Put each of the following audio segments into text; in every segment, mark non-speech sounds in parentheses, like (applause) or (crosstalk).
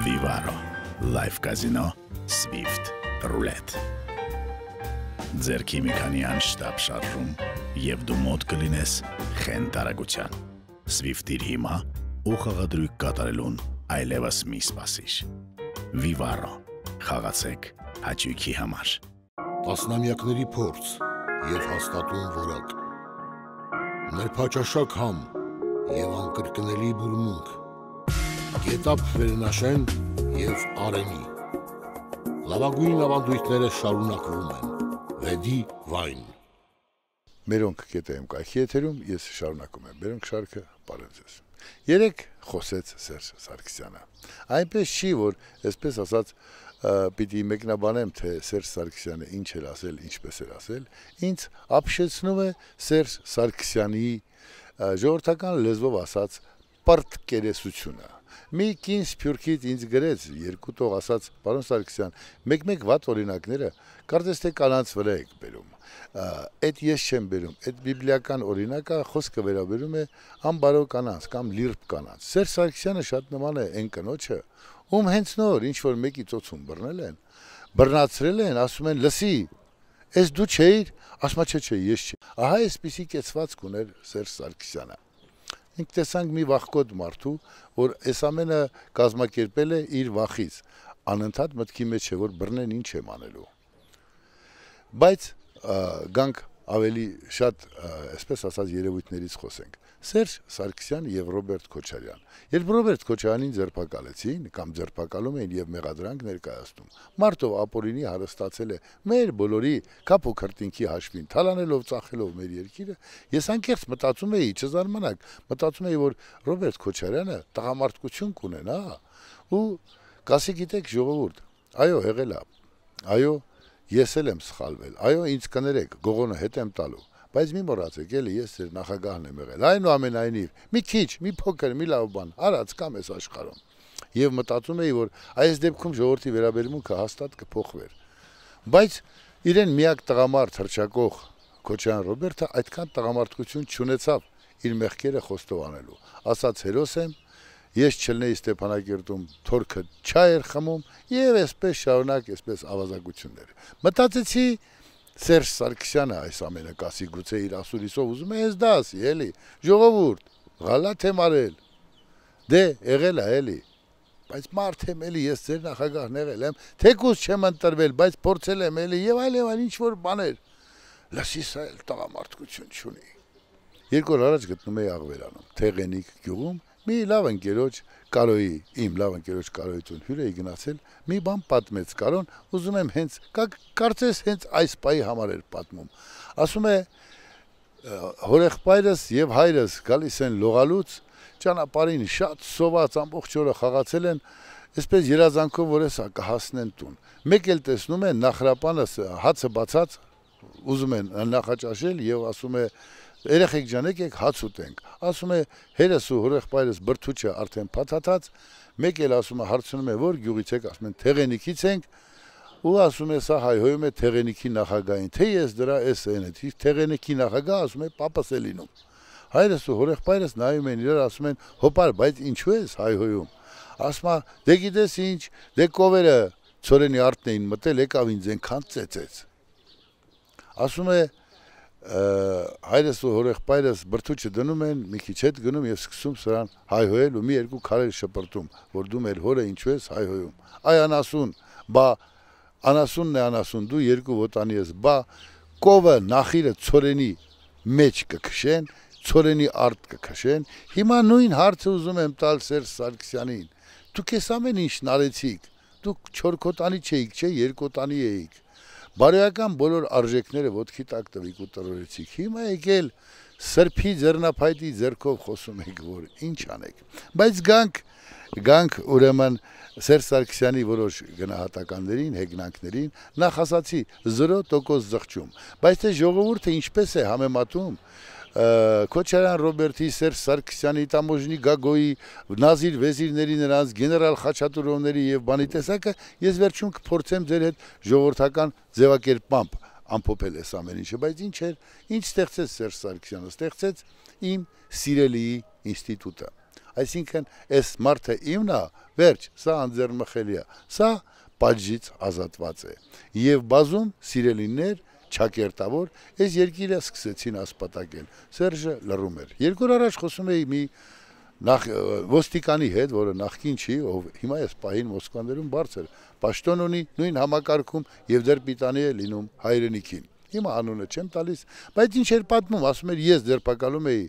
Vivaro, Live Casino, Swift, Roulette։ Ձերքի մի քանի անշտապ շարժում եւ դու մոտ կլինես խեն տարագության։ Swift-իր հիմա ու խաղադրույք կատարելուն այլևս մի սպասիր։ Vivaro, խաղացեք հաճույքի համար։ Տասնամյակների փորձ եւ հաստատուն որակ։ Ներփաճաշակ համ եւ անկրկնելի բուրմունք Գետապ Վերնաշեն եւ Արենի։ Լավագույն ավանդույթները շարունակվում են։ Վեդի վայն։ Մերոնք գետեմ կայքի եթերում ես շարունակում եմ։ Մերոնք շարքը բարև ձեզ։ Երեք խոսեց Սերժ Սարգսյանը։ Այնպես չի, որ այսպես ասած պիտի մեկնաբանեմ, թե Սերժ Սարգսյանը ինչ էր ասել, ինչպես էր ասել, ինձ ապշեցնում է Սերժ Սարգսյանի ժողովրդական լեզվով ասած պարտկերեսությունը Մի քիչ փյուրքից ինձ գրեց երկու տող ասած պարոն Սարգսյան, մեկ-մեկ ված օրինակները կարծես թե կանանց վրա եք բերում։ Այդ ես չեմ բերում, այդ բիբլիական օրինակը խոսքը վերաբերում է անբարո կանանց կամ լիրբ կանանց։ Սերժ Սարգսյանը շատ նման է այն կնոջը, ում հենց նոր ինչ որ մեկի ծոցում բռնել են, բռնացրել են, ասում են լսի, Ես դու չէիր, ասմա չէ չէ, ես չէ։ Ահա այսպիսի կեցված կուներ Սերժ Սարգսյանը։ Մենք տեսանք մի վախկոտ մարդու, որ այս ամենը կազմակերպել է իր վախից, անընդհատ մտքի մեջ է, որ բռնեն ինչ եմ անելու։ Բայց գանք ավելի շատ այսպես ասած երևույթներից խոսենք։ Սերժ Սարգսյան եւ Ռոբերտ Քոչարյան։ Երբ Ռոբերտ Քոչարյանին ձերբակալեցին կամ ձերբակալում էին եւ մեղադրանք ներկայացնում, Մարտով Ապորինի հարստացել է մեր բոլորի կապոքրտինքի հաշվին, թալանելով ծախելով մեր երկիրը, ես անկեղծ մտածում էի, չզարմանաք, մտածում էի, որ Ռոբերտ Քոչարյանը տղամարդկություն կունենա ու կասի գիտեք ժողովուրդ, այո, հեղելա։ Այո, ես էլ եմ սխալվել։ Այո, ինձ կներեք, գողոնը հետ եմ տալու, բայց մի մոռացեք, էլի ես ձեր նախագահն եմ եղել։ Այնուամենայնիվ, մի քիչ, մի փոքր, մի լավ բան արած կամ ես աշխարհում։ Եվ մտածում էի, որ այս դեպքում ժողովրդի վերաբերմունքը հաստատ կփոխվեր։ Բայց իրեն միակ տղամարդ հրճակող Քոչյան Ռոբերտը այդքան տղամարդկություն չունեցավ իր մեղքերը խոստովանելու։ Ասաց հերոս եմ, ես չլնեի Ստեփանակերտում թորքը չայր խմում եւ այսպես շարունակ այսպես ավազակություններ։ Մտածեցի Սերժ Սարգսյանը այս ամենը կասի գուցե իր ասուրիսով ուզում է ես դա ասի, էլի, ժողովուրդ, գալաթ եմ արել։ Դե, եղել է, էլի։ Բայց մարդ եմ էլի, ես ձեր նախագահն եղել եմ, թեկուզ չեմ ընտրվել, բայց փորձել եմ էլի եւ այլ եւ այլ ինչ որ բաներ։ Լսի սա էլ տղամարդկություն չունի։ Երկու օր առաջ գտնում էի աղվերանում, Թեղենիկ գյուղում Մի լավ ընկերոջ Կարոյի, իմ լավ ընկերոջ Կարոյություն հյուր էի գնացել, մի բան պատմեց Կարոն, ուզում եմ հենց կարծես հենց այս պայի համար էր պատմում։ Ասում է հորեղբայրս եւ հայրս գալիս են լողալուց ճանապարհին շատ սոված ամբողջ օրը խաղացել են այսպես երազանքով որ էսա կհասնեն տուն։ Մեկ էլ տեսնում է նախրապանս հացը բացած ուզում են նախաճաշել եւ ասում է երեխեք ջան եկեք հաց ուտենք։ Ասում է հերս ու հորեղբայրս բրթուճը արդեն փաթաթած, մեկ էլ ասում է հարցնում է որ գյուղից եք, ասում են թեղենիկից ենք։ Ու ասում է սա հայհոյում է թեղենիկի նախագահին, թե ես դրա էս են է, թեղենիկի նախագահ ասում է papas է լինում։ Հայրս ու հորեղբայրս նայում են իրար, ասում են հոպար, բայց ինչու ես հայհոյում։ Ասում է դե գիտես ինչ, դե կովերը ցորենի արտն էին մտել, եկավ ինձ ենքան ծեծեց։ Ասում է հայրս ու հորեղբայրս բրթուճը դնում են, մի քիչ հետ գնում եւ սկսում սրան հայհոյել ու մի երկու քարեր շպրտում, որ դու մեր հորը ինչու ես հայհոյում։ Այ անասուն, բա անասունն է անասուն, դու երկու ոտանի ես, բա կովը նախիրը ծորենի մեջ կքշեն, ծորենի արդ կքշեն։ Հիմա նույն հարցը ուզում եմ տալ Սերժ Սարգսյանին։ Դուք ես ամեն ինչ նարեցիք։ Դուք 4 կոտանի չէիք, չէ, 2 կոտանի էիք բարոյական բոլոր արժեքները ոտքի տակ տվիք ու տրորեցիք։ Հիմա եկել սրբի ձեռնափայտի ձեռքով խոսում եք, որ ինչ անեք։ Բայց գանք գանք ուրեմն Սերժ Սարգսյանի որոշ գնահատականներին, հեգնանքներին նախ ասացի 0% զղջում, բայց թե ժողովուրդը ինչպես է համեմատում Քոչարյան Ռոբերտի, Սերժ Սարգսյանի, Տամոժնի Գագոյի, Նազիր Վեզիրների, նրանց գեներալ Խաչատուրովների եւ բանի տեսակը ես վերջում կփորձեմ ձեր հետ ժողովրդական ձևակերպամբ ամփոփել այս ամեն ինչը, բայց ինչ էր, ինչ ստեղծեց Սերժ Սարգսյանը, ստեղծեց իմ սիրելի ինստիտուտը։ Այսինքն, այս մարդը իմն է, վերջ, սա անձեռնմխելի է։ Սա պատժից ազատված է։ Եվ բազում սիրելիներ ճակերտավոր, այս երկիրը սկսեցին ասպատակել։ Սերժը լռում էր։ Երկու օր առաջ խոսում էի մի նախ ոստիկանի հետ, որը նախքին չի, ով հիմա էս պահին Մոսկվաներում բարձր պաշտոն ունի, նույն համակարգում եւ դեռ պիտանի է լինում հայրենիքին։ Հիմա անունը չեմ տալիս, բայց ինչ էր պատմում, ասում էր ես ձերբակալում էի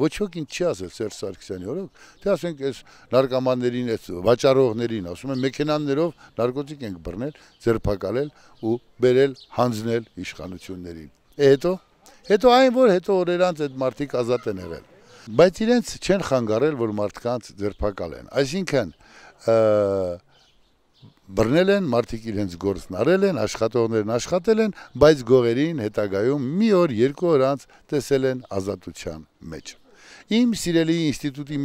ոչ ոքին չի ասել Սերժ Սարգսյանի օրոք, թե ասենք այս նարկոմաններին, այս վաճառողներին, ասում են մեքենաներով նարկոտիկ ենք բռնել, ձերբակալել ու բերել հանձնել իշխանություններին։ Է հետո հետո այն որ հետո օրերանց այդ մարդիկ ազատ են եղել բայց իրենց չեն խանգարել որ մարդկանց ձերբակալեն այսինքն և, բռնել են, մարդիկ իրենց գործն արել են, աշխատողներն աշխատել են, բայց գողերին հետագայում մի օր, երկու օր անց տեսել են ազատության մեջ։ Իմ սիրելի ինստիտուտի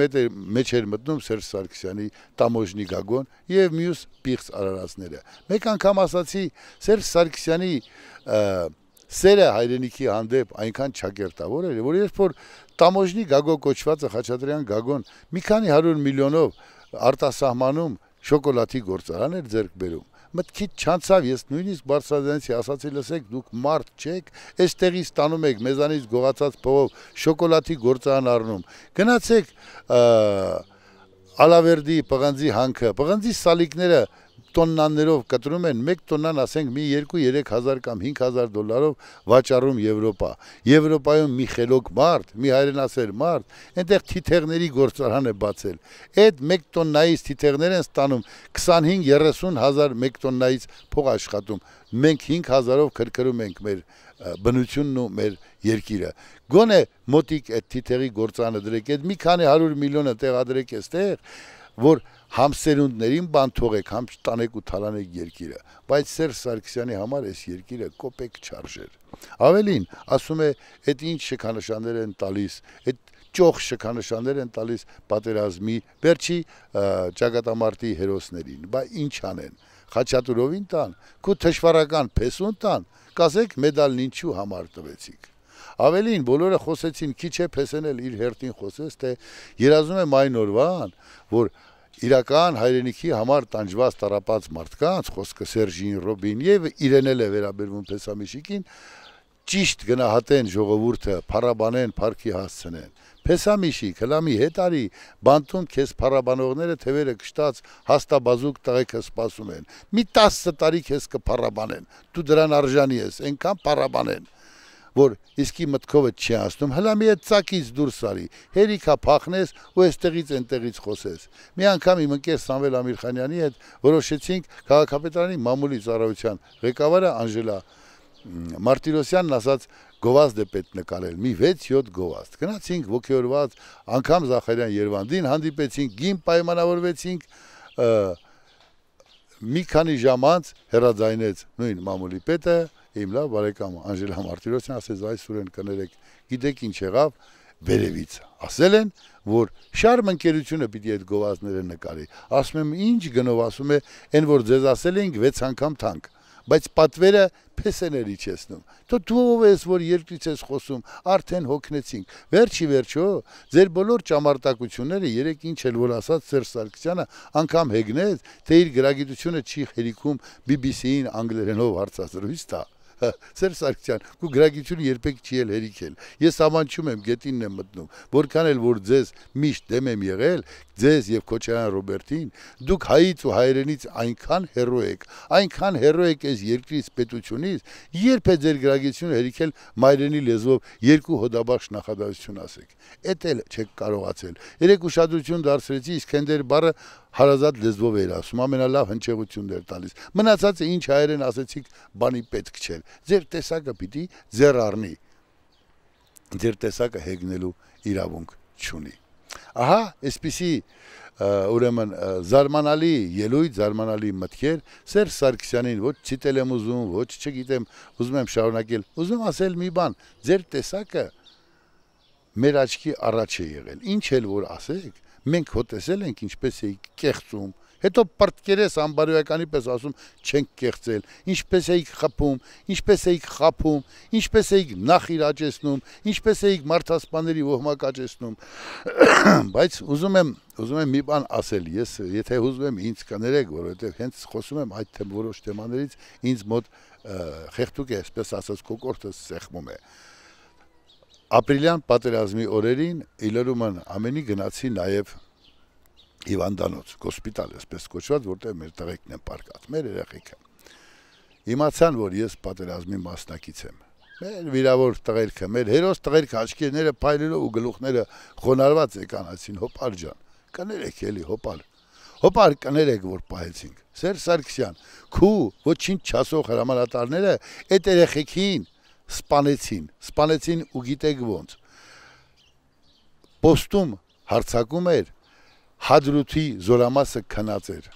մեջ էր մտնում Սերժ Սարգսյանի Տամոժնի գագոն եւ մյուս պիղծ արարածները։ Մեկ անգամ ասացի Սերժ Սարգսյանի սերը հայրենիքի հանդեպ այնքան ճակերտավոր էր, որ երբ որ Տամոժնի գագո կոչվածը Խաչատրյան գագոն մի քանի 100 միլիոնով արտասահմանում շոկոլադի գործարան էր ձեռք բերում։ Մտքիդ չանցավ, ես նույնիսկ Բարսազյանցի ասացի, լսեք, դուք մարդ չեք, այստեղի ստանում եք մեզանից գողացած փողով շոկոլադի գործարան առնում։ Գնացեք Ալավերդի, Պղանձի հանքը, Պղանձի սալիկները տոննաներով կտրում են 1 տոննան ասենք մի 2-3 հազար կամ 5 հազար դոլարով վաճառում Եվրոպա։ Եվրոպայում մի խելոք մարդ, մի հայրենասեր մարդ, այնտեղ թիթեղների գործարան է բացել։ Այդ 1 տոննայից թիթեղներ են ստանում 25-30 հազար 1 տոննայից փող աշխատում։ Մենք 5 հազարով քրքրում ենք մեր բնությունն ու մեր երկիրը։ Գոնե մոտիկ այդ թիթեղի գործանը դրեք, այդ մի քանի 100 միլիոնը տեղադրեք այստեղ, որ համ սերունդներին բան թողեք, համ տանեք ու թալանեք երկիրը, բայց Սերժ Սարգսյանի համար այս երկիրը կոպեկ չարժեր։ Ավելին, ասում է, այդ ինչ շքանշաններ են տալիս, այդ ճոխ շքանշաններ են տալիս պատերազմի վերջի ճակատամարտի հերոսներին։ Բա ինչ անեն։ Խաչատուրովին տան, քո թշվարական փեսուն տան, կասեք մեդալն ինչու համար տվեցիք։ Ավելին բոլորը խոսեցին, քիչ է փեսենել իր հերթին խոսեց, թե երազում եմ այն օրվան, որ իրական հայրենիքի համար տանջված տարապած մարդկանց, խոսքը Սերժին Ռոբին եւ իրեն էլ է վերաբերվում Փեսամիշիկին, ճիշտ գնահատեն ժողովուրդը, փարաբանեն, парքի հասցնեն։ Փեսամիշիկ, հլամի հետ արի, բանտուն քեզ փարաբանողները թևերը կշտած հաստաբազուկ տղեկը սպասում են։ Մի 10 տարի քեզ կփարաբանեն։ Դու դրան արժանի ես, այնքան փարաբանեն որ իսկի մտքովը չի ասնում, հլա մի այդ ծակից դուրս արի, հերիքա փախնես ու այստեղից այնտեղից խոսես։ Մի անգամ իմ ընկեր Սամվել Ամիրխանյանի հետ որոշեցինք քաղաքապետարանի մամուլի ծառայության ղեկավարը Անժելա Մարտիրոսյանն ասաց գովազդ է պետք նկարել, մի 6-7 գովազդ։ Գնացինք ոգևորված, անգամ Զախարյան Երևանդին հանդիպեցինք, գին պայմանավորվեցինք, մի քանի ժամ անց հերաձայնեց նույն մամուլի պետը իմ լավ բարեկամ Անժելա Մարտիրոսյան ասեց այ Սուրեն կներեք գիտեք ինչ եղավ վերևից ասել են որ շարմ ընկերությունը պիտի այդ գովազները նկարի ասում եմ ինչ գնով ասում է այն որ ձեզ ասել էինք 6 անգամ թանկ բայց պատվերը փեսեների չեսնում։ Դու դու ով ես, որ երկրից ես խոսում, արդեն հոգնեցինք։ Վերջի վերջո, ձեր բոլոր ճամարտակությունները երեք ինչ էլ որ ասած Սերժ Սարգսյանը անգամ հեգնեց, թե իր գրագիտությունը չի խելիքում BBC-ին անգլերենով հարցազրույց տա։ (laughs) Սերժ Սարգսյան, քու գրագիչությունը երբեք չի էլ հերիքել։ Ես ամանչում եմ, գետինն եմ մտնում։ Որքան էլ որ ձեզ միշտ դեմ եմ եղել, ձեզ եւ Քոչարյան Ռոբերտին, դուք հայից ու հայրենից այնքան հերո եք, այնքան հերո եք այս երկրից պետությունից, երբ է ձեր գրագիչությունը հերիքել մայրենի լեզվով երկու հոդաբաշխ նախադասություն ասեք։ Էդ էլ չեք կարողացել։ Երեք ուշադրություն դարձրեցի Իսկենդեր բառը հարազատ լեզվով էր ասում, ամենալավ հնչեղություններ տալիս։ Մնացածը ինչ հայերեն ասեցիք, բանի պետք չէր։ Ձեր տեսակը պիտի ձեռ առնի։ Ձեր տեսակը հեգնելու իրավունք չունի։ Ահա, այսպիսի ուրեմն զարմանալի ելույթ, զարմանալի մտքեր Սերժ Սարգսյանին ոչ ցիտել եմ ուզում, ոչ չգիտեմ, ուզում եմ շարունակել։ Ուզում ասել մի բան, ձեր տեսակը մեր աչքի առաջ է եղել։ Ինչ էլ որ ասեք, Մենք հո տեսել ենք ինչպես էի կեղծում, հետո պրտկերես ամբարոյականի պես ասում չենք կեղծել, ինչպես էիք խփում, ինչպես էիք խափում, ինչպես էիք նախիր աճեցնում, ինչպես էիք մարդասպաների ոհմակ աճեցնում։ (coughs) Բայց ուզում եմ ուզում եմ մի բան ասել, ես եթե ուզում եմ ինձ կներեք, որովհետև հենց խոսում եմ այդ թեմ որոշ թեմաներից ինձ մոտ խեղտուկ է, այսպես ասած, կոկորտը սեղմում է։ Ա, Ապրիլյան պատերազմի օրերին Իլերուման ամենի գնացի նաև Հիվանդանոց, հոսպիտալ էսպես կոչված, որտեղ մեր տղեկն են պարկած, մեր երեխեքը։ Իմացան, որ ես պատերազմի մասնակից եմ։ Մեր վիրավոր տղերքը, մեր հերոս տղերքը աչքերները փայլելով ու գլուխները խոնարհված եկան, ասին հոպար ջան, կներեք էլի հոպար։ Հոպար կներեք, որ պահեցինք։ Սերժ Սարգսյան, քու ոչինչ չասող հրամանատարները այդ երեխեքին սպանեցին, սպանեցին ու գիտեք ոնց։ Պոստում հարցակում էր հադրութի զորամասը քնած էր։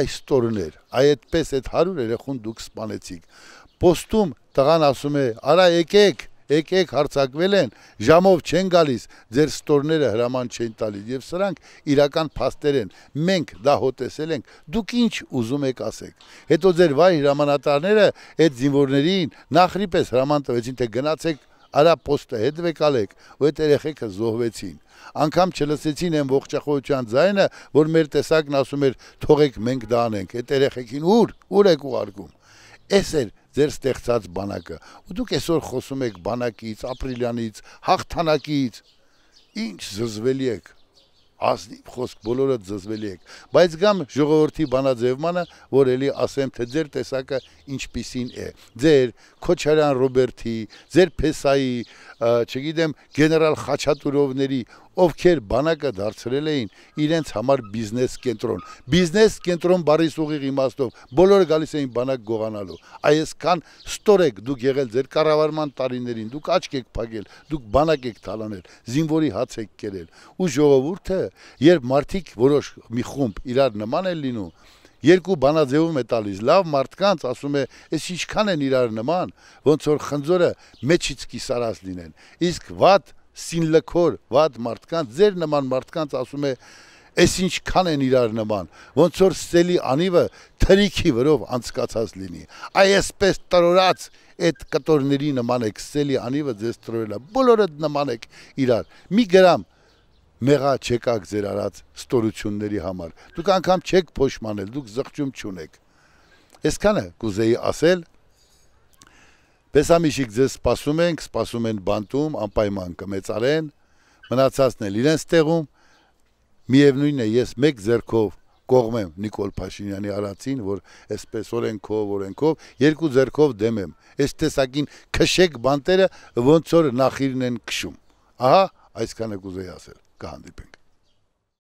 Այս տորներ, այդպես այդ 100 երեխուն դուք սպանեցիք։ Պոստում տղան ասում է, «Արա եկեք, եկեք հարցակվել են, ժամով չեն գալիս, ձեր ստորները հրաման չեն տալիս եւ սրանք իրական փաստեր են։ Մենք դա հոտեսել ենք։ Դուք ինչ ուզում եք ասեք։ Հետո ձեր վայր հրամանատարները այդ զինվորներին նախրիպես հրաման տվեցին, թե գնացեք արա պոստը հետ վեկալեք, ու այդ երեխեքը զոհվեցին։ Անկամ չլսեցին այն ողջախոհության ձայնը, որ մեր տեսակն ասում էր՝ թողեք մենք դա անենք։ Այդ երեխեքին ուր, ուր եք ուղարկում։ Էս էր ձեր ստեղծած բանակը։ Ու դուք այսօր խոսում եք բանակից, ապրիլյանից, հաղթանակից։ Ինչ զզվելի եք։ Ազնիվ խոսք բոլորը զզվելի եք, բայց գամ ժողովրդի բանաձևմանը, որ ելի ասեմ, թե ձեր տեսակը ինչպիսին է։ Ձեր Քոչարյան Ռոբերտի, ձեր Փեսայի, չգիտեմ, գեներալ Խաչատուրովների, ովքեր բանակը դարձրել էին իրենց համար բիզնես կենտրոն։ Բիզնես կենտրոն բարի սուղիղ իմաստով բոլորը գալիս էին բանակ գողանալու։ Այսքան ստոր եք դուք եղել ձեր կառավարման տարիներին, դուք աչք եք փակել, դուք բանակ եք թալանել, զինվորի հաց եք կերել։ Ու ժողովուրդը, երբ մարդիկ որոշ մի խումբ իրար նման են լինում, երկու բանաձևում է տալիս լավ մարդկանց ասում է այս ինչքան են իրար նման ոնց որ խնձորը մեջից կիսարած լինեն իսկ վատ սինլքոր վատ մարդկանց ձեր նման մարդկանց ասում է այս ինչքան են իրար նման ոնց որ սելի անիվը թրիքի վրով անցկացած լինի այ այսպես տրորած այդ կտորների նման եք սելի անիվը ձեզ տրորելա բոլորը նման եք իրար մի գրամ մեղա չեկակ ձեր արած ստորությունների համար։ Դուք անգամ չեք փոշմանել, դուք զղջում չունեք։ Այսքանը կուզեի ասել։ Պեսամիշիկ ձեզ սպասում ենք, սպասում են բանտում, անպայման կմեծարեն, մնացածն էլ իրենց տեղում։ Միևնույնն է, ես մեկ ձեռքով կողմ եմ Նիկոլ Փաշինյանի արածին, որ այսպես օրենքով, օրենքով երկու ձեռքով դեմ եմ։ Այս տեսակին քշեք բանտերը ոնց որ նախիրն են քշում։ Ահա այսքանը կուզեի ասել։ გაანდიფე.